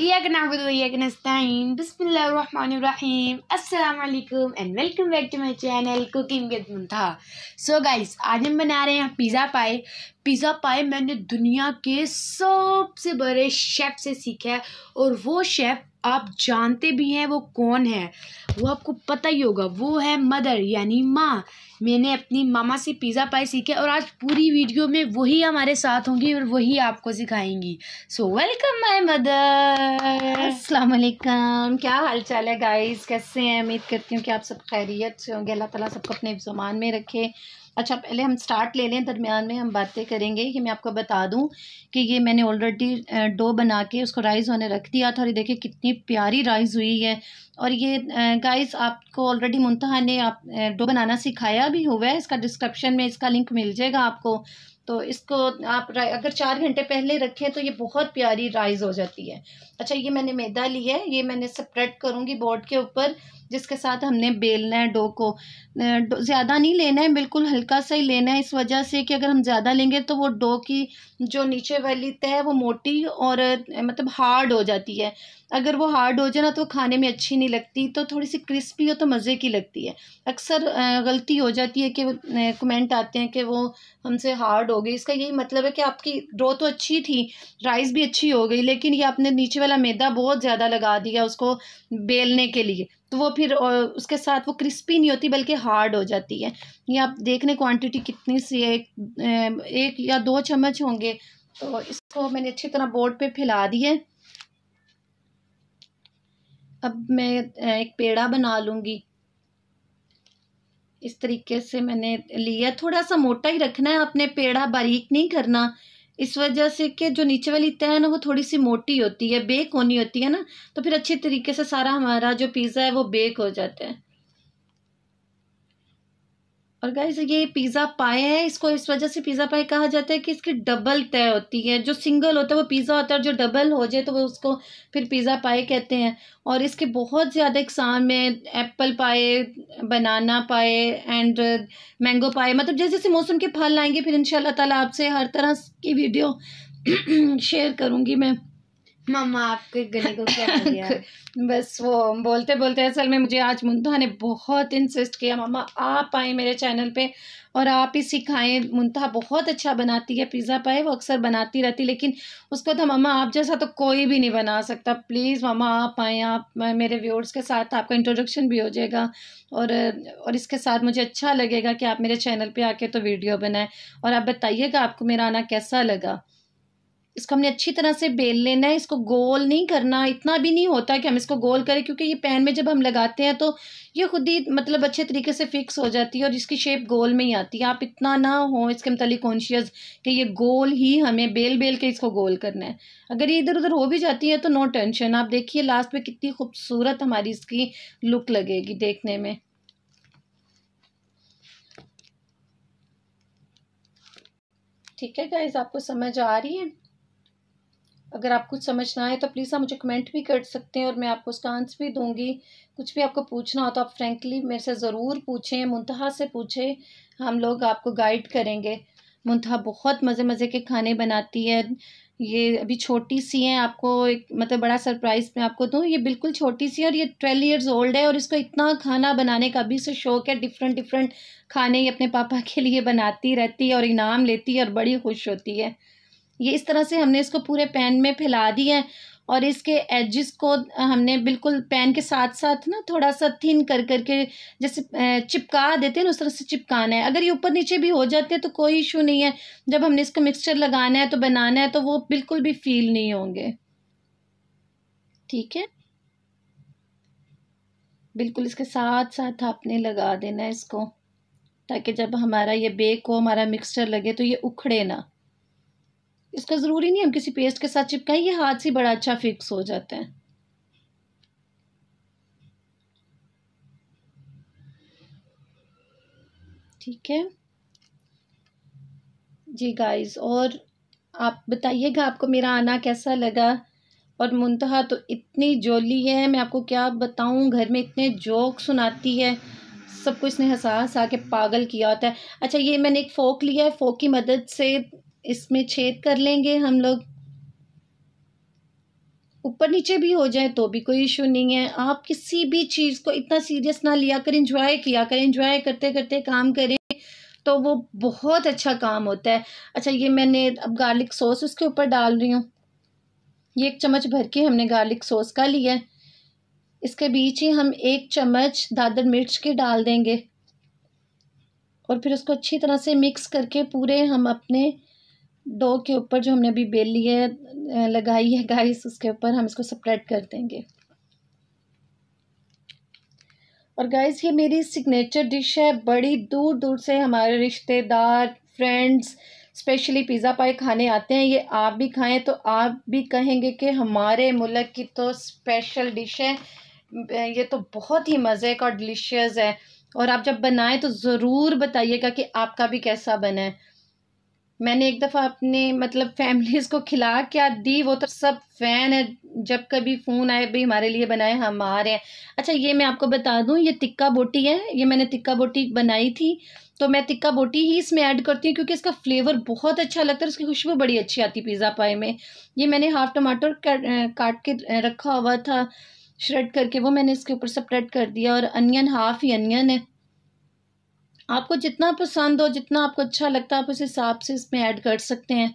इयाक नाबुद वैयाक नस्ताइन बिस्मिल्लाहिर्रहमानिर्रहीम अस्सलाम and welcome back to my channel cooking with Muntha so guys आज हम बना रहे हैं पिज़्ज़ा पाए पिज़्ज़ा पाए मैंने दुनिया के सबसे बड़े शेफ़ से सीखा है और वो शेफ़ आप जानते भी हैं वो कौन है वो आपको पता ही होगा वो है मदर यानी माँ मैंने अपनी मामा से पिज़्ज़ा पाई सीखे और आज पूरी वीडियो में वही हमारे साथ होंगी और वही आपको सिखाएंगी सो वेलकम माई मदर अस्सलाम वालेकुम क्या हाल चाल है गाइज कैसे हैं उम्मीद करती हूँ कि आप सब खैरियत से होंगे अल्लाह ताला सबको अपने जमान में रखे अच्छा पहले हम स्टार्ट ले लें दरमियान में हम बातें करेंगे कि मैं आपको बता दूं कि ये मैंने ऑलरेडी डो बना के उसको राइस होने रख दिया था और ये देखिए कितनी प्यारी राइस हुई है और ये गाइस आपको ऑलरेडी मुंतहा ने आप डो बनाना सिखाया भी हुआ है इसका डिस्क्रिप्शन में इसका लिंक मिल जाएगा आपको तो इसको आप अगर चार घंटे पहले रखें तो ये बहुत प्यारी राइज हो जाती है अच्छा ये मैंने मैदा लिया है ये मैंने स्प्रेड करूँगी बोर्ड के ऊपर जिसके साथ हमने बेलना है डो को ज़्यादा नहीं लेना है बिल्कुल हल्का सा ही लेना है इस वजह से कि अगर हम ज़्यादा लेंगे तो वो डो की जो नीचे वाली तय है वो मोटी और मतलब हार्ड हो जाती है अगर वो हार्ड हो जाए ना तो खाने में अच्छी नहीं लगती तो थोड़ी सी क्रिस्पी हो तो मज़े की लगती है अक्सर गलती हो जाती है कि कमेंट आते हैं कि वो हमसे हार्ड हो गई इसका यही मतलब है कि आपकी ड्रो तो अच्छी थी राइस भी अच्छी हो गई लेकिन ये आपने नीचे वाला मैदा बहुत ज़्यादा लगा दिया उसको बेलने के लिए तो वो फिर उसके साथ वो क्रिस्पी नहीं होती बल्कि हार्ड हो जाती है ये आप देख लें क्वान्टिटी कितनी सी है एक, एक या दो चम्मच होंगे तो इसको मैंने अच्छी तरह बोर्ड पे फैला दिए अब मैं एक पेड़ा बना लूँगी इस तरीके से मैंने लिया थोड़ा सा मोटा ही रखना है आपने पेड़ा बारीक नहीं करना इस वजह से कि जो नीचे वाली तय है ना वो थोड़ी सी मोटी होती है बेक होनी होती है ना तो फिर अच्छे तरीके से सारा हमारा जो पिज़्ज़ा है वो बेक हो जाता है और गाइज ये पिज़्ज़ा पाए है इसको इस वजह से पिज़्ज़ा पाए कहा जाता है कि इसकी डबल तय होती है जो सिंगल होता है वो पिज़्ज़ा होता है और जो डबल हो जाए तो वो उसको फिर पिज़्ज़ा पाए कहते हैं और इसके बहुत ज़्यादा इकसाम में एप्पल पाए बनाना पाए एंड मैंगो पाए मतलब जैसे जैसे मौसम के फल आएंगे फिर इन ताला आपसे हर तरह की वीडियो शेयर करूँगी मैं मम्मा आपके गले को क्या दिया बस वो बोलते बोलते असल में मुझे आज मुंता ने बहुत इंसिस्ट किया मम्मा आप आए मेरे चैनल पे और आप ही सिखाएं मुंता बहुत अच्छा बनाती है पिज़्ज़ा पाए वो अक्सर बनाती रहती लेकिन उसको तो मम्मा आप जैसा तो कोई भी नहीं बना सकता प्लीज़ मम्मा आप आएँ आप मेरे व्यूअर्स के साथ आपका इंट्रोडक्शन भी हो जाएगा और और इसके साथ मुझे अच्छा लगेगा कि आप मेरे चैनल पे आके तो वीडियो बनाएं और आप बताइएगा आपको मेरा आना कैसा लगा इसको हमने अच्छी तरह से बेल लेना है इसको गोल नहीं करना इतना भी नहीं होता कि हम इसको गोल करें क्योंकि ये पैन में जब हम लगाते हैं तो ये खुद ही मतलब अच्छे तरीके से फिक्स हो जाती है और इसकी शेप गोल में ही आती है आप इतना ना हो इसके मतलब कॉन्शियस कि ये गोल ही हमें बेल बेल के इसको गोल करना है अगर ये इधर उधर हो भी जाती है तो नो टेंशन आप देखिए लास्ट में कितनी खूबसूरत हमारी इसकी लुक लगेगी देखने में ठीक है गाइज आपको समझ आ रही है अगर आप कुछ समझना है तो प्लीज़ आप मुझे कमेंट भी कर सकते हैं और मैं आपको उसका आंसर भी दूंगी कुछ भी आपको पूछना हो तो आप फ्रेंकली मेरे से ज़रूर पूछें मुंतहा से पूछें हम लोग आपको गाइड करेंगे मुंतहा बहुत मज़े मज़े के खाने बनाती है ये अभी छोटी सी है आपको एक मतलब बड़ा सरप्राइज़ मैं आपको दूँ ये बिल्कुल छोटी सी है और ये ट्वेल्व ईयर्स ओल्ड है और इसको इतना खाना बनाने का भी से शौक है डिफरेंट डिफरेंट खाने ये अपने पापा के लिए बनाती रहती है और इनाम लेती है और बड़ी खुश होती है ये इस तरह से हमने इसको पूरे पैन में फैला दिया है और इसके एजिस को हमने बिल्कुल पैन के साथ साथ ना थोड़ा सा थिन कर कर के जैसे चिपका देते हैं उस तरह से चिपकाना है अगर ये ऊपर नीचे भी हो जाते हैं तो कोई इशू नहीं है जब हमने इसको मिक्सचर लगाना है तो बनाना है तो वो बिल्कुल भी फील नहीं होंगे ठीक है बिल्कुल इसके साथ साथ आपने लगा देना है इसको ताकि जब हमारा ये बेक हो हमारा मिक्सचर लगे तो ये उखड़े ना इसका ज़रूरी नहीं हम किसी पेस्ट के साथ चिपकाएं ये हाथ से बड़ा अच्छा फिक्स हो जाता है ठीक है जी गाइस और आप बताइएगा आपको मेरा आना कैसा लगा और मुंतहा तो इतनी जोली है मैं आपको क्या बताऊं घर में इतने जोक सुनाती है सबको इसने हंसा हंसा के पागल किया होता है अच्छा ये मैंने एक फ़ोक लिया है फ़ोक की मदद से इसमें छेद कर लेंगे हम लोग ऊपर नीचे भी हो जाए तो भी कोई इशू नहीं है आप किसी भी चीज़ को इतना सीरियस ना लिया कर इंजॉय किया कर इंजॉय करते करते काम करें तो वो बहुत अच्छा काम होता है अच्छा ये मैंने अब गार्लिक सॉस उसके ऊपर डाल रही हूँ ये एक चम्मच भर के हमने गार्लिक सॉस का लिया है इसके बीच ही हम एक चम्मच दादर मिर्च के डाल देंगे और फिर उसको अच्छी तरह से मिक्स करके पूरे हम अपने डो के ऊपर जो हमने अभी बेल ली है लगाई है गाइस उसके ऊपर हम इसको स्प्रेड कर देंगे और गाइस ये मेरी सिग्नेचर डिश है बड़ी दूर दूर से हमारे रिश्तेदार फ्रेंड्स स्पेशली पिज़्ज़ा पाई खाने आते हैं ये आप भी खाएं तो आप भी कहेंगे कि हमारे मुल्क की तो स्पेशल डिश है ये तो बहुत ही मज़े का और डिलीशियस है और आप जब बनाएं तो ज़रूर बताइएगा कि आपका भी कैसा बना है मैंने एक दफ़ा अपने मतलब फैमिलीज़ को खिला क्या दी वो तो सब फ़ैन है जब कभी फ़ोन आए भाई हमारे लिए बनाए हम आ रहे हैं अच्छा ये मैं आपको बता दूँ ये तिक्का बोटी है ये मैंने टिक्का बोटी बनाई थी तो मैं टिक्का बोटी ही इसमें ऐड करती हूँ क्योंकि इसका फ्लेवर बहुत अच्छा लगता है उसकी खुशबू बड़ी अच्छी आती पिज़्ज़ा पाए में ये मैंने हाफ टमाटर काट के रखा हुआ था श्रेड करके वो मैंने इसके ऊपर सप्रेड कर दिया और अनियन हाफ ही अनियन है आपको जितना पसंद हो जितना आपको अच्छा लगता है आप उस हिसाब से इसमें ऐड कर सकते हैं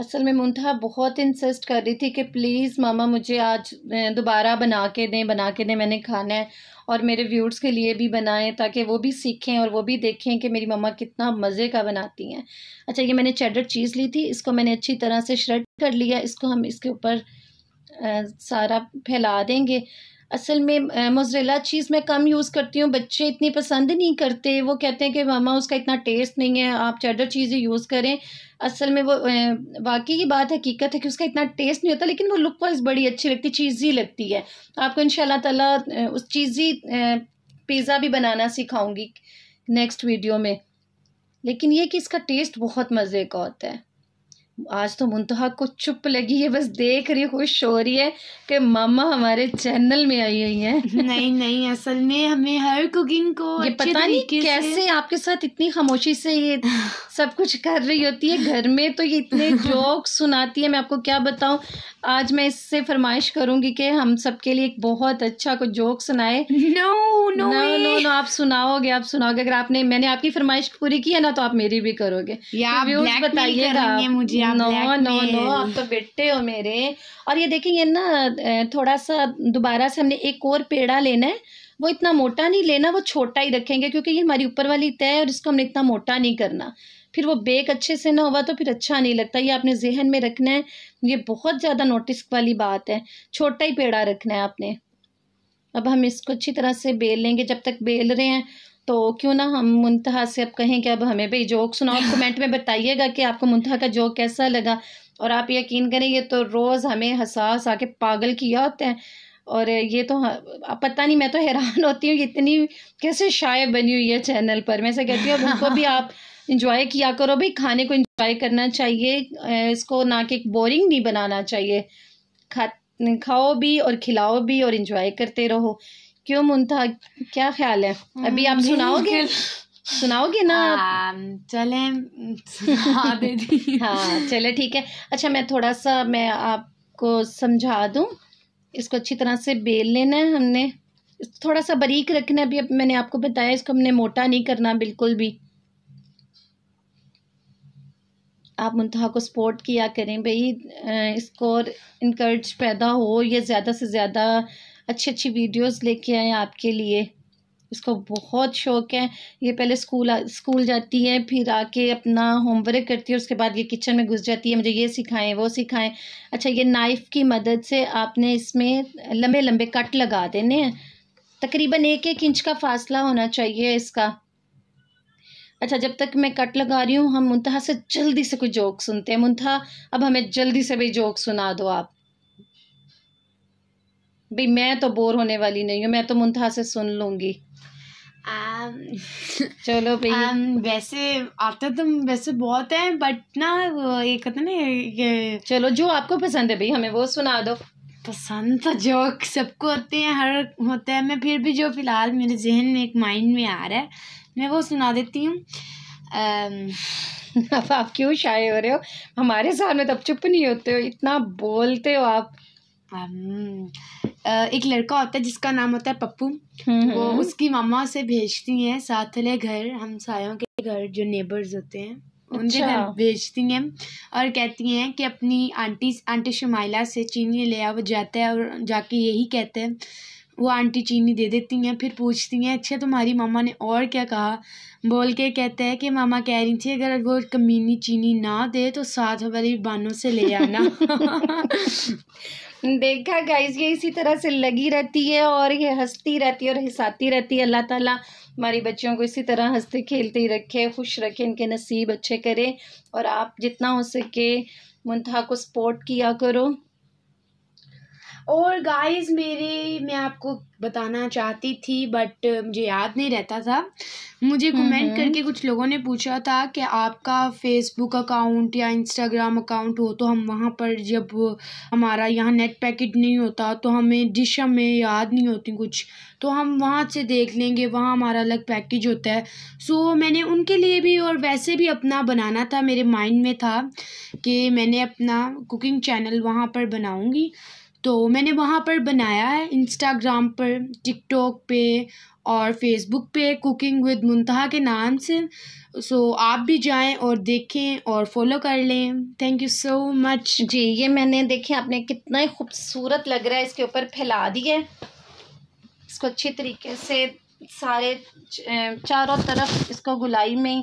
असल में मुंथा बहुत इंसिस्ट कर रही थी कि प्लीज़ मामा मुझे आज दोबारा बना के दें बना के दें मैंने खाना है और मेरे व्यूर्स के लिए भी बनाएं ताकि वो भी सीखें और वो भी देखें कि मेरी मामा कितना मज़े का बनाती हैं अच्छा ये मैंने चेडर चीज़ ली थी इसको मैंने अच्छी तरह से श्रेड कर लिया इसको हम इसके ऊपर सारा फैला देंगे असल में मोजरेला चीज़ मैं कम यूज़ करती हूँ बच्चे इतनी पसंद नहीं करते वो कहते हैं कि मामा उसका इतना टेस्ट नहीं है आप चेडर चीज़ यूज़ करें असल में वो वाकई की बात हकीकत है कि उसका इतना टेस्ट नहीं होता लेकिन वो लुक वाइज बड़ी अच्छी लगती चीज़ ही लगती है आपको इन ताला उस चीज़ी पिज़्ज़ा भी बनाना सिखाऊँगी नेक्स्ट वीडियो में लेकिन ये कि इसका टेस्ट बहुत मज़े का होता है आज तो मुंतहा को चुप लगी है बस देख रही खुश हो रही है कि मामा हमारे चैनल में आई हुई है नहीं नहीं असल में हमें हर कुकिंग को ये पता नहीं कैसे आपके साथ इतनी खामोशी से ये सब कुछ कर रही होती है घर में तो ये इतने जोक सुनाती है मैं आपको क्या बताऊं आज मैं इससे फरमाइश करूंगी कि हम सबके लिए एक बहुत अच्छा कुछ जोक सुनाए नो नो नो नो आप सुनाओगे आप सुनाओगे अगर आपने मैंने आपकी फरमाइश पूरी की है ना तो आप मेरी भी करोगे तो बताइएगा मुझे आप नो नो नो आप तो बेटे हो मेरे और ये देखिए ये ना थोड़ा सा दोबारा से हमने एक और पेड़ा लेना है वो इतना मोटा नहीं लेना वो छोटा ही रखेंगे क्योंकि ये हमारी ऊपर वाली तय है और इसको हमने इतना मोटा नहीं करना फिर वो बेक अच्छे से ना हुआ तो फिर अच्छा नहीं लगता ये आपने जहन में रखना है ये बहुत ज़्यादा नोटिस वाली बात है छोटा ही पेड़ा रखना है आपने अब हम इसको अच्छी तरह से बेल लेंगे जब तक बेल रहे हैं तो क्यों ना हम मुंतहा से अब कहें कि अब हमें भाई जोक सुनाओ कमेंट में बताइएगा कि आपको मुंतहा का जोक कैसा लगा और आप यकीन करें ये तो रोज़ हमें हंसा हंसा के पागल किया होता है और ये तो पता नहीं मैं तो हैरान होती हूँ इतनी कैसे शाये बनी हुई है चैनल पर मैं से कहती हूँ उनको भी आप इंजॉय किया करो भाई खाने को इंजॉय करना चाहिए इसको ना कि बोरिंग नहीं बनाना चाहिए खा खाओ भी और खिलाओ भी और इंजॉय करते रहो क्यों मुमता क्या ख्याल है अभी आप हम्म, सुनाओगे सुनाओगे ना आ, चले हाँ चले ठीक है अच्छा मैं थोड़ा सा मैं आपको समझा दूँ इसको अच्छी तरह से बेल लेना है हमने थोड़ा सा बारीक रखना है अभी मैंने आपको बताया इसको हमने मोटा नहीं करना बिल्कुल भी आप मुंतहा को सपोर्ट किया करें भाई इसको और इनक्रेज पैदा हो ये ज़्यादा से ज़्यादा अच्छी अच्छी वीडियोस लेके आए आपके लिए इसको बहुत शौक है ये पहले स्कूल आ, स्कूल जाती है फिर आके अपना होमवर्क करती है उसके बाद ये किचन में घुस जाती है मुझे ये सिखाएं वो सिखाएं अच्छा ये नाइफ़ की मदद से आपने इसमें लंबे लंबे कट लगा देने हैं तकरीबन एक एक इंच का फासला होना चाहिए इसका अच्छा जब तक मैं कट लगा रही हूँ हम मुंतहा से जल्दी से कोई जोक सुनते हैं मुंतहा अब हमें जल्दी से भी जोक सुना दो आप भाई मैं तो बोर होने वाली नहीं हूँ मैं तो मुंतहा से सुन आ, um, चलो भाई um, वैसे आते तो वैसे बहुत हैं बट ना ये कहते ना ये चलो जो आपको पसंद है भाई हमें वो सुना दो पसंद तो जोक सबको होते हैं हर होते हैं मैं फिर भी जो फ़िलहाल मेरे जहन में एक माइंड में आ रहा है मैं वो सुना देती हूँ um, अब आप क्यों शाये हो रहे हो हमारे सामने तब तो चुप नहीं होते हो इतना बोलते हो आप एक लड़का होता है जिसका नाम होता है पप्पू हम्म, वो हम्म। उसकी मामा से भेजती हैं साथ ले घर हम सायों के घर जो नेबर्स होते हैं उनके अच्छा। घर भेजती हैं और कहती हैं कि अपनी आंटी आंटी शुमाइला से चीनी ले आओ जाते हैं और जाके यही कहते हैं वो आंटी चीनी दे देती हैं फिर पूछती हैं अच्छा तुम्हारी मामा ने और क्या कहा बोल के कहते हैं कि मामा कह रही थी अगर वो कमीनी चीनी ना दे तो साथ वाली बानों से ले आना देखा गाइज ये इसी तरह से लगी रहती है और ये हंसती रहती है और हिसाती रहती है अल्लाह ताला हमारी बच्चियों को इसी तरह हंसते खेलते ही रखे खुश रखे इनके नसीब अच्छे करे और आप जितना हो सके मुंतहा को सपोर्ट किया करो और गाइस मेरे मैं आपको बताना चाहती थी बट मुझे याद नहीं रहता था मुझे कमेंट हम्म, हम्म। करके कुछ लोगों ने पूछा था कि आपका फेसबुक अकाउंट या इंस्टाग्राम अकाउंट हो तो हम वहाँ पर जब हमारा यहाँ नेट पैकेट नहीं होता तो हमें डिश हमें याद नहीं होती कुछ तो हम वहाँ से देख लेंगे वहाँ हमारा अलग पैकेज होता है सो मैंने उनके लिए भी और वैसे भी अपना बनाना था मेरे माइंड में था कि मैंने अपना कुकिंग चैनल वहाँ पर बनाऊँगी तो मैंने वहाँ पर बनाया है इंस्टाग्राम पर टिकटॉक पे और फेसबुक पे कुकिंग विद मुंतहा के नाम से सो आप भी जाएं और देखें और फॉलो कर लें थैंक यू सो मच जी ये मैंने देखे आपने कितना ही खूबसूरत लग रहा है इसके ऊपर फैला दिए इसको अच्छे तरीके से सारे चारों तरफ इसको गुलाई में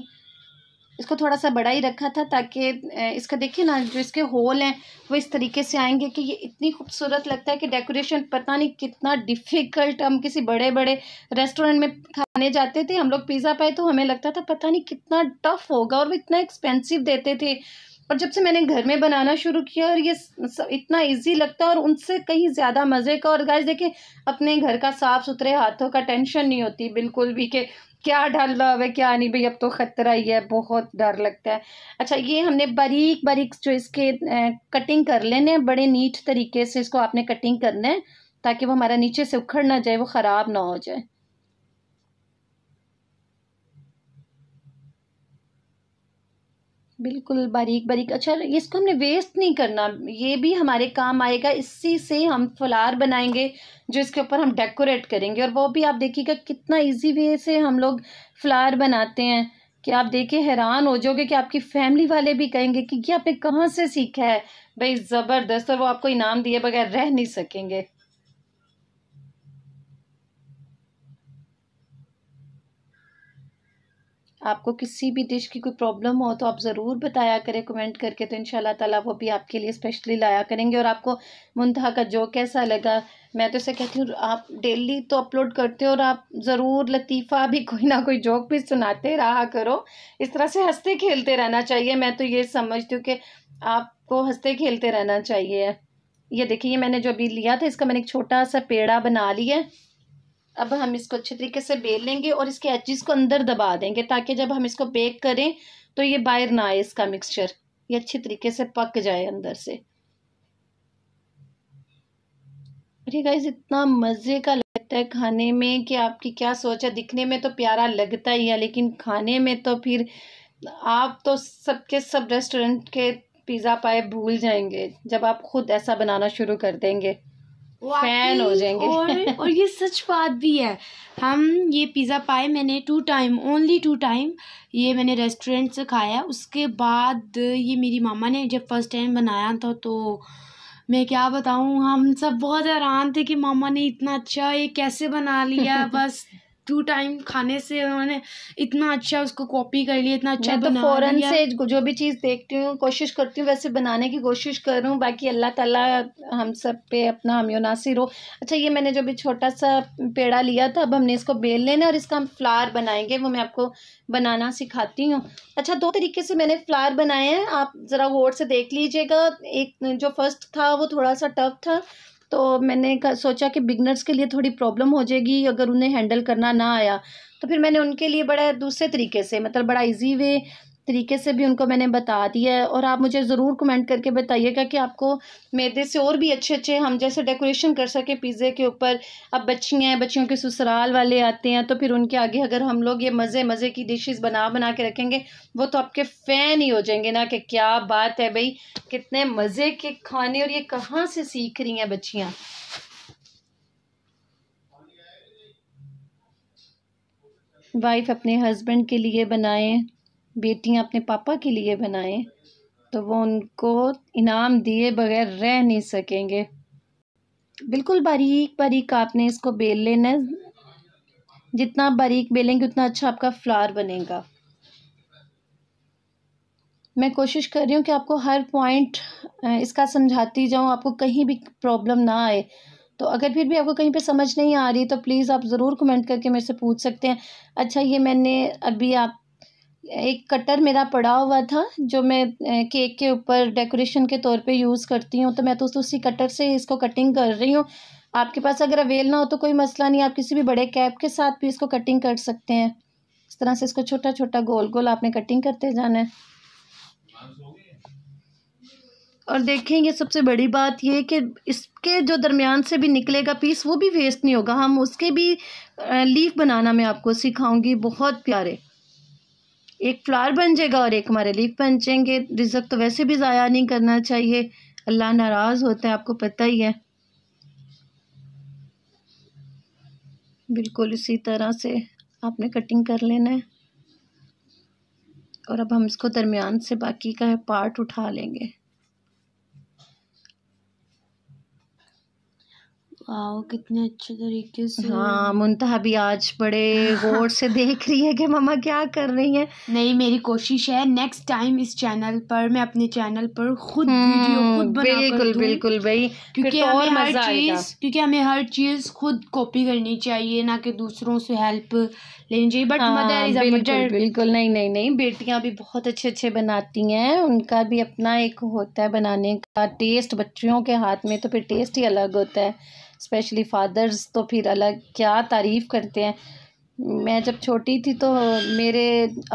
इसको थोड़ा सा बड़ा ही रखा था ताकि इसका देखिए ना जो इसके होल हैं वो इस तरीके से आएंगे कि ये इतनी खूबसूरत लगता है कि डेकोरेशन पता नहीं कितना डिफ़िकल्ट हम किसी बड़े बड़े रेस्टोरेंट में खाने जाते थे हम लोग पिज़्ज़ा पाए तो हमें लगता था पता नहीं कितना टफ़ होगा और वो इतना एक्सपेंसिव देते थे और जब से मैंने घर में बनाना शुरू किया और ये इतना इजी लगता है और उनसे कहीं ज़्यादा मज़े का और गाइस देखें अपने घर का साफ़ सुथरे हाथों का टेंशन नहीं होती बिल्कुल भी कि क्या डाल रहा है क्या नहीं भाई अब तो ख़तरा ही है बहुत डर लगता है अच्छा ये हमने बारीक बारीक जो इसके कटिंग कर लेने बड़े नीट तरीके से इसको आपने कटिंग करना है ताकि वो हमारा नीचे से उखड़ ना जाए वो ख़राब ना हो जाए बिल्कुल बारीक बारीक अच्छा इसको हमने वेस्ट नहीं करना ये भी हमारे काम आएगा इसी से हम फलार बनाएंगे जो इसके ऊपर हम डेकोरेट करेंगे और वो भी आप देखिएगा कितना इजी वे से हम लोग फ्लार बनाते हैं कि आप देखे हैरान हो जाओगे कि आपकी फैमिली वाले भी कहेंगे कि ये आपने कहाँ से सीखा है भाई ज़बरदस्त और वो आपको इनाम दिए बगैर रह नहीं सकेंगे आपको किसी भी डिश की कोई प्रॉब्लम हो तो आप ज़रूर बताया करें कमेंट करके तो इन ताला वो भी आपके लिए स्पेशली लाया करेंगे और आपको मुंतहा का जो कैसा लगा मैं तो इसे कहती हूँ आप डेली तो अपलोड करते हो और आप ज़रूर लतीफ़ा भी कोई ना कोई जोक भी सुनाते रहा करो इस तरह से हंसते खेलते रहना चाहिए मैं तो ये समझती हूँ कि आपको हंसते खेलते रहना चाहिए ये देखिए मैंने जो अभी लिया था इसका मैंने एक छोटा सा पेड़ा बना लिया अब हम इसको अच्छे तरीके से बेल लेंगे और इसके एचिस को अंदर दबा देंगे ताकि जब हम इसको बेक करें तो ये बाहर ना आए इसका मिक्सचर ये अच्छे तरीके से पक जाए अंदर से अरे गाइज इतना मज़े का लगता है खाने में कि आपकी क्या सोच है दिखने में तो प्यारा लगता ही है लेकिन खाने में तो फिर आप तो सबके सब रेस्टोरेंट के पिज़्ज़ा पाए भूल जाएंगे जब आप खुद ऐसा बनाना शुरू कर देंगे फैन हो जाएंगे और और ये सच बात भी है हम ये पिज़्ज़ा पाए मैंने two time only two time ये मैंने रेस्टोरेंट से खाया उसके बाद ये मेरी मामा ने जब फर्स्ट टाइम बनाया था तो मैं क्या बताऊँ हम सब बहुत हैरान थे कि मामा ने इतना अच्छा ये कैसे बना लिया बस टू टाइम खाने से उन्होंने इतना अच्छा उसको कॉपी कर लिया इतना अच्छा तो फ़ौरन से जो भी चीज़ देखती हूँ कोशिश करती हूँ वैसे बनाने की कोशिश कर करूँ बाकी अल्लाह ताला हम सब पे अपना हमियो नासिर हो अच्छा ये मैंने जो भी छोटा सा पेड़ा लिया था अब हमने इसको बेल लेना और इसका हम फ्लार बनाएंगे वो मैं आपको बनाना सिखाती हूँ अच्छा दो तरीके से मैंने फ्लार बनाए हैं आप ज़रा गौर से देख लीजिएगा एक जो फर्स्ट था वो थोड़ा सा टफ था तो मैंने सोचा कि बिगनर्स के लिए थोड़ी प्रॉब्लम हो जाएगी अगर उन्हें हैंडल करना ना आया तो फिर मैंने उनके लिए बड़ा दूसरे तरीके से मतलब बड़ा इजी वे तरीके से भी उनको मैंने बता दिया है और आप मुझे ज़रूर कमेंट करके बताइएगा कि आपको मैदे से और भी अच्छे अच्छे हम जैसे डेकोरेशन कर सकें पिज़्ज़े के ऊपर अब बच्चियाँ बच्चियों के ससुराल वाले आते हैं तो फिर उनके आगे अगर हम लोग ये मज़े मज़े की डिशेस बना बना के रखेंगे वो तो आपके फ़ैन ही हो जाएंगे ना कि क्या बात है भाई कितने मज़े के खाने और ये कहाँ से सीख रही हैं बच्चियाँ वाइफ अपने हस्बैंड के लिए बनाएं बेटियां अपने पापा के लिए बनाएं तो वो उनको इनाम दिए बगैर रह नहीं सकेंगे बिल्कुल बारीक बारीक आपने इसको बेल लेना है जितना बारीक बेलेंगे उतना अच्छा आपका फ्लावर बनेगा मैं कोशिश कर रही हूँ कि आपको हर पॉइंट इसका समझाती जाऊँ आपको कहीं भी प्रॉब्लम ना आए तो अगर फिर भी आपको कहीं पे समझ नहीं आ रही तो प्लीज़ आप ज़रूर कमेंट करके मेरे से पूछ सकते हैं अच्छा ये मैंने अभी आप एक कटर मेरा पड़ा हुआ था जो मैं केक के ऊपर डेकोरेशन के तौर पे यूज़ करती हूँ तो मैं तो उसी कटर से इसको कटिंग कर रही हूँ आपके पास अगर अवेल ना हो तो कोई मसला नहीं आप किसी भी बड़े कैप के साथ भी इसको कटिंग कर सकते हैं इस तरह से इसको छोटा छोटा गोल गोल आपने कटिंग करते जाना है और देखें ये सबसे बड़ी बात ये कि इसके जो दरमियान से भी निकलेगा पीस वो भी वेस्ट नहीं होगा हम उसके भी लीफ बनाना मैं आपको सिखाऊंगी बहुत प्यारे एक फ्लावर बन जाएगा और एक हमारे लीफ बन जाएंगे रिजक तो वैसे भी ज़ाया नहीं करना चाहिए अल्लाह नाराज़ होता है आपको पता ही है बिल्कुल इसी तरह से आपने कटिंग कर लेना है और अब हम इसको दरमियान से बाकी का पार्ट उठा लेंगे वाओ कितने अच्छे तरीके से हाँ मुंतहा भी आज बड़े गौर से देख रही है कि मम्मा क्या कर रही है नहीं मेरी कोशिश है नेक्स्ट टाइम इस चैनल पर मैं अपने चैनल पर खुद वीडियो हम्म, खुद बिल्कुल बिल्कुल भाई तो क्योंकि तो हमें हर चीज़ क्योंकि हमें हर चीज़ खुद कॉपी करनी चाहिए ना कि दूसरों से हेल्प लेनी चाहिए बट मदर इज बिल्कुल बिल्कुल नहीं नहीं नहीं बेटियाँ भी बहुत अच्छे अच्छे बनाती हैं उनका भी अपना एक होता है बनाने का टेस्ट बच्चियों के हाथ में तो फिर टेस्ट ही अलग होता है स्पेशली फादर्स तो फिर अलग क्या तारीफ़ करते हैं मैं जब छोटी थी तो मेरे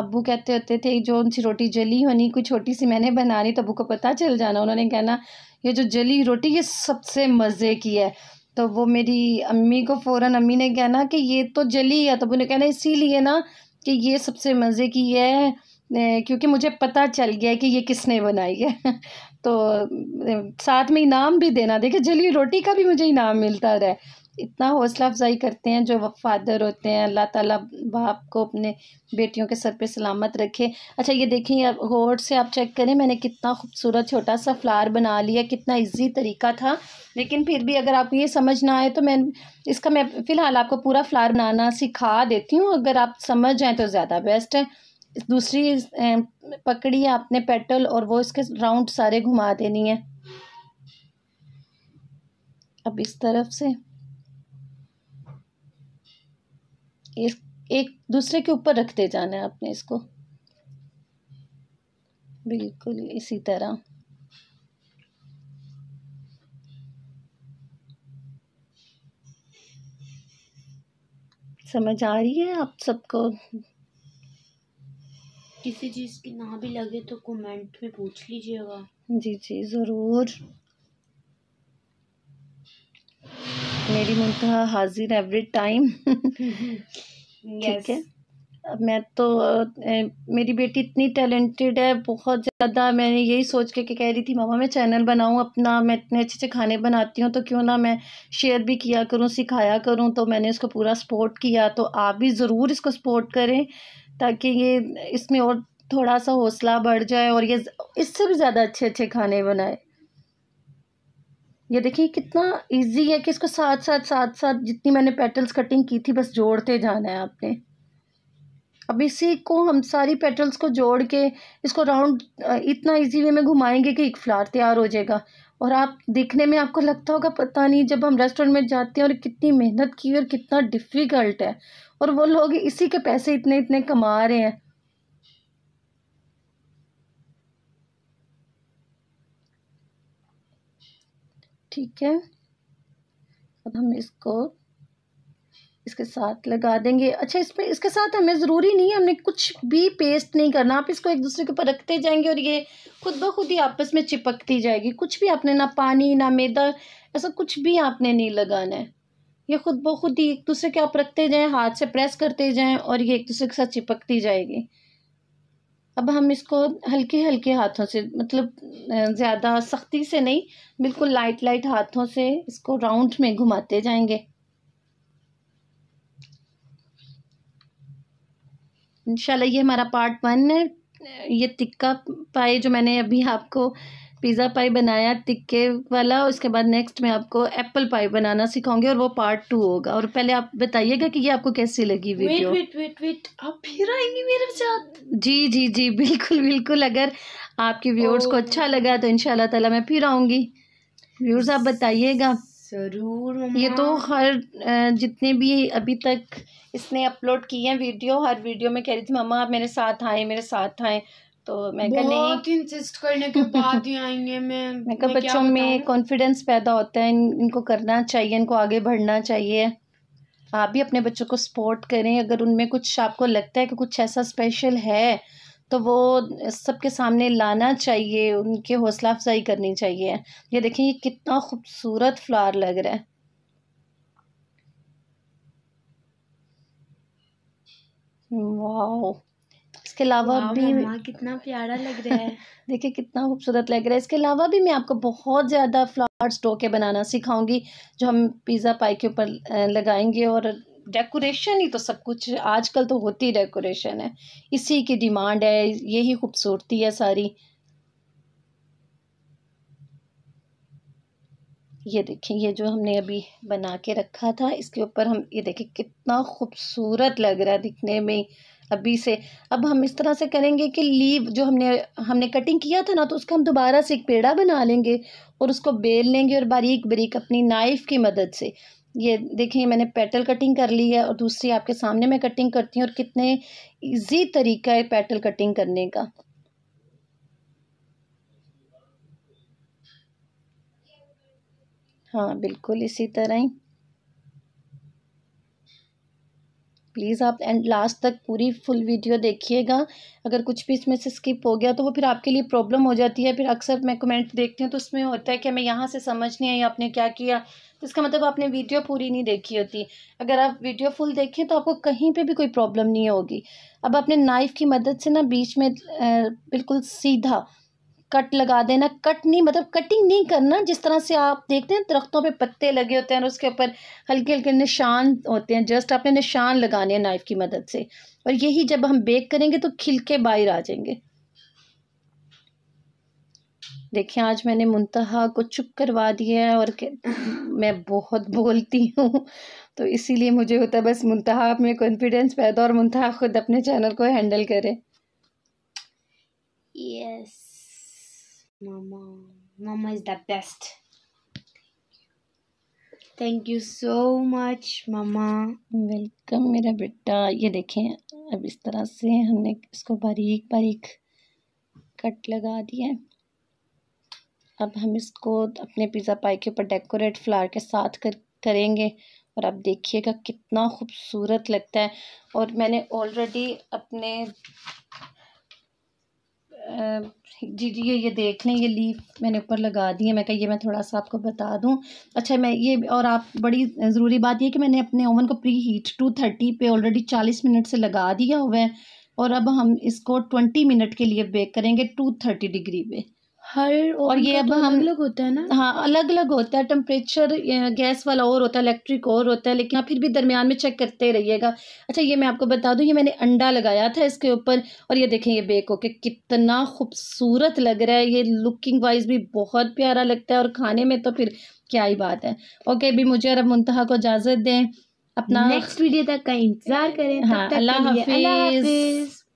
अबू कहते होते थे जो उनकी रोटी जली होनी कोई छोटी सी मैंने बनानी तो अबू को पता चल जाना उन्होंने कहना ये जो जली रोटी ये सबसे मज़े की है तो वो मेरी अम्मी को फ़ौर अम्मी ने कहना कि ये तो जली है तो अबू ने कहना इसीलिए ना कि ये सबसे मज़े की है क्योंकि मुझे पता चल गया कि ये किसने बनाई है तो साथ में इनाम भी देना देखिए जली रोटी का भी मुझे इनाम मिलता रहा इतना हौसला अफजाई करते हैं जो फादर होते हैं अल्लाह ताला बाप को अपने बेटियों के सर पे सलामत रखे अच्छा ये देखिए अब होट से आप चेक करें मैंने कितना खूबसूरत छोटा सा फ्लार बना लिया कितना इजी तरीका था लेकिन फिर भी अगर आपको ये समझ ना आए तो मैं इसका मैं फ़िलहाल आपको पूरा फ्लार बनाना सिखा देती हूँ अगर आप समझ जाएँ तो ज़्यादा बेस्ट है दूसरी पकड़ी है आपने पेटल और वो इसके राउंड सारे घुमा देनी है अब इस तरफ से इस एक दूसरे के ऊपर रखते जाना है आपने इसको बिल्कुल इसी तरह समझ आ रही है आप सबको किसी चीज़ की ना भी लगे तो कमेंट में पूछ लीजिएगा जी जी ज़रूर मेरी मुंतहा हाजिर एवरी टाइम ठीक है मैं तो मेरी बेटी इतनी टैलेंटेड है बहुत ज़्यादा मैंने यही सोच के, के कह रही थी मामा मैं चैनल बनाऊँ अपना मैं इतने अच्छे अच्छे खाने बनाती हूँ तो क्यों ना मैं शेयर भी किया करूँ सिखाया करूँ तो मैंने इसको पूरा सपोर्ट किया तो आप भी ज़रूर इसको सपोर्ट करें ताकि ये इसमें और थोड़ा सा हौसला बढ़ जाए और ये इससे भी ज़्यादा अच्छे अच्छे खाने बनाए ये देखिए कितना इजी है कि इसको साथ साथ साथ साथ जितनी मैंने पेटल्स कटिंग की थी बस जोड़ते जाना है आपने अब इसी को हम सारी पेटल्स को जोड़ के इसको राउंड इतना इजी वे में घुमाएंगे कि एक फ्लावर तैयार हो जाएगा और आप देखने में आपको लगता होगा पता नहीं जब हम रेस्टोरेंट में जाते हैं और कितनी मेहनत की और कितना डिफ़िकल्ट है और वो लोग इसी के पैसे इतने इतने कमा रहे हैं ठीक है अब हम इसको इसके साथ लगा देंगे अच्छा इस पर इसके साथ हमें ज़रूरी नहीं है हमने कुछ भी पेस्ट नहीं करना आप इसको एक दूसरे के ऊपर रखते जाएंगे और ये खुद ब खुद ही आपस में चिपकती जाएगी कुछ भी आपने ना पानी ना मैदा ऐसा कुछ भी आपने नहीं लगाना है ये खुद ब खुद ही एक दूसरे के आप रखते जाएँ हाथ से प्रेस करते जाएँ और ये एक दूसरे के साथ चिपकती जाएगी अब हम इसको हल्के हल्के हाथों से मतलब ज़्यादा सख्ती से नहीं बिल्कुल लाइट लाइट हाथों से इसको राउंड में घुमाते जाएंगे इंशाल्लाह ये हमारा पार्ट वन है ये टिक्का पाई जो मैंने अभी आपको पिज़्ज़ा पाई बनाया टिक्के वाला उसके बाद नेक्स्ट मैं आपको एप्पल पाई बनाना सिखाऊंगी और वो पार्ट टू होगा और पहले आप बताइएगा कि ये आपको कैसी लगी वीडियो वेट वेट वेट आप फिर आएंगी मेरे साथ जी जी जी बिल्कुल बिल्कुल अगर आपके व्यूअर्स को oh. अच्छा लगा तो इन ताला मैं फिर आऊँगी व्यूअर्स आप बताइएगा ज़रूर ये तो हर जितने भी अभी तक इसने अपलोड किए हैं वीडियो हर वीडियो में कह रही थी मम्मा आप मेरे साथ आए मेरे साथ आए तो मैं कहा नहीं इंसिस्ट करने के बाद ही आएंगे मैं मैं कहा बच्चों में कॉन्फिडेंस पैदा होता है इन, इनको करना चाहिए इनको आगे बढ़ना चाहिए आप भी अपने बच्चों को सपोर्ट करें अगर उनमें कुछ आपको लगता है कि कुछ ऐसा स्पेशल है तो वो सबके सामने लाना चाहिए उनके हौसला अफजाई करनी चाहिए ये देखें ये कितना खूबसूरत फ्लावर लग रहा है वाओ इसके अलावा भी कितना प्यारा लग रहा है देखिए कितना खूबसूरत लग रहा है इसके अलावा भी मैं आपको बहुत ज़्यादा फ्लावर्स के बनाना सिखाऊंगी जो हम पिज़्ज़ा पाई के ऊपर लगाएंगे और डेकोरेशन ही तो सब कुछ आजकल तो होती डेकोरेशन है इसी की डिमांड है यही खूबसूरती है सारी ये देखें ये जो हमने अभी बना के रखा था इसके ऊपर हम ये देखें कितना खूबसूरत लग रहा है दिखने में अभी से अब हम इस तरह से करेंगे कि लीव जो हमने हमने कटिंग किया था ना तो उसका हम दोबारा से एक पेड़ा बना लेंगे और उसको बेल लेंगे और बारीक बारीक अपनी नाइफ़ की मदद से ये देखें मैंने पेटल कटिंग कर ली है और दूसरी आपके सामने मैं कटिंग करती हूँ और कितने इजी तरीका है पेटल कटिंग करने का हाँ बिल्कुल इसी तरह ही प्लीज़ आप एंड लास्ट तक पूरी फुल वीडियो देखिएगा अगर कुछ भी इसमें से स्किप हो गया तो वो फिर आपके लिए प्रॉब्लम हो जाती है फिर अक्सर मैं कमेंट देखती हूँ तो उसमें होता है कि हमें यहाँ से समझ नहीं आई आपने क्या किया तो इसका मतलब आपने वीडियो पूरी नहीं देखी होती अगर आप वीडियो फुल देखें तो आपको कहीं पर भी कोई प्रॉब्लम नहीं होगी अब आपने नाइफ़ की मदद से ना बीच में बिल्कुल सीधा कट लगा देना कट नहीं मतलब कटिंग नहीं करना जिस तरह से आप देखते हैं दरख्तों पे पत्ते लगे होते हैं और उसके ऊपर हल्के हल्के निशान होते हैं जस्ट आपने निशान लगाने हैं नाइफ़ की मदद से और यही जब हम बेक करेंगे तो खिलके बाहर आ जाएंगे देखिए आज मैंने मुंतहा को चुप करवा दिया है और मैं बहुत बोलती हूँ तो इसीलिए मुझे होता है बस मुंतहा में कॉन्फिडेंस पैदा और मुंतहा खुद अपने चैनल को हैंडल करे Mama. Mama is the best. Thank you so much मामा वेलकम मेरा बेटा ये देखें अब इस तरह से हमने इसको बारीक बारीक कट लगा दिया अब हम इसको अपने पिज़्ज़ा पाई के ऊपर डेकोरेट फ्लावर के साथ कर करेंगे और आप देखिएगा कितना खूबसूरत लगता है और मैंने ऑलरेडी अपने जी जी ये ये देख लें ये लीफ मैंने ऊपर लगा दी है मैं कहिए ये मैं थोड़ा सा आपको बता दूं अच्छा मैं ये और आप बड़ी ज़रूरी बात ये कि मैंने अपने ओवन को प्री हीट टू थर्टी पे ऑलरेडी चालीस मिनट से लगा दिया हुआ है और अब हम इसको ट्वेंटी मिनट के लिए बेक करेंगे टू थर्टी डिग्री पे हर और ये अब तो हम अलग होता है ना हाँ अलग अलग होता है टेम्परेचर गैस वाला और होता है इलेक्ट्रिक और होता है लेकिन आप फिर भी दरमियान में चेक करते रहिएगा अच्छा ये मैं आपको बता दूँ ये मैंने अंडा लगाया था इसके ऊपर और ये देखें ये बेक होके कितना खूबसूरत लग रहा है ये लुकिंग वाइज भी बहुत प्यारा लगता है और खाने में तो फिर क्या ही बात है ओके अभी मुझे अरब मुंतहा को इजाज़त दें अपना नेक्स्ट वीडियो तक का इंतज़ार करें हाँ अल्लाह हाफिज़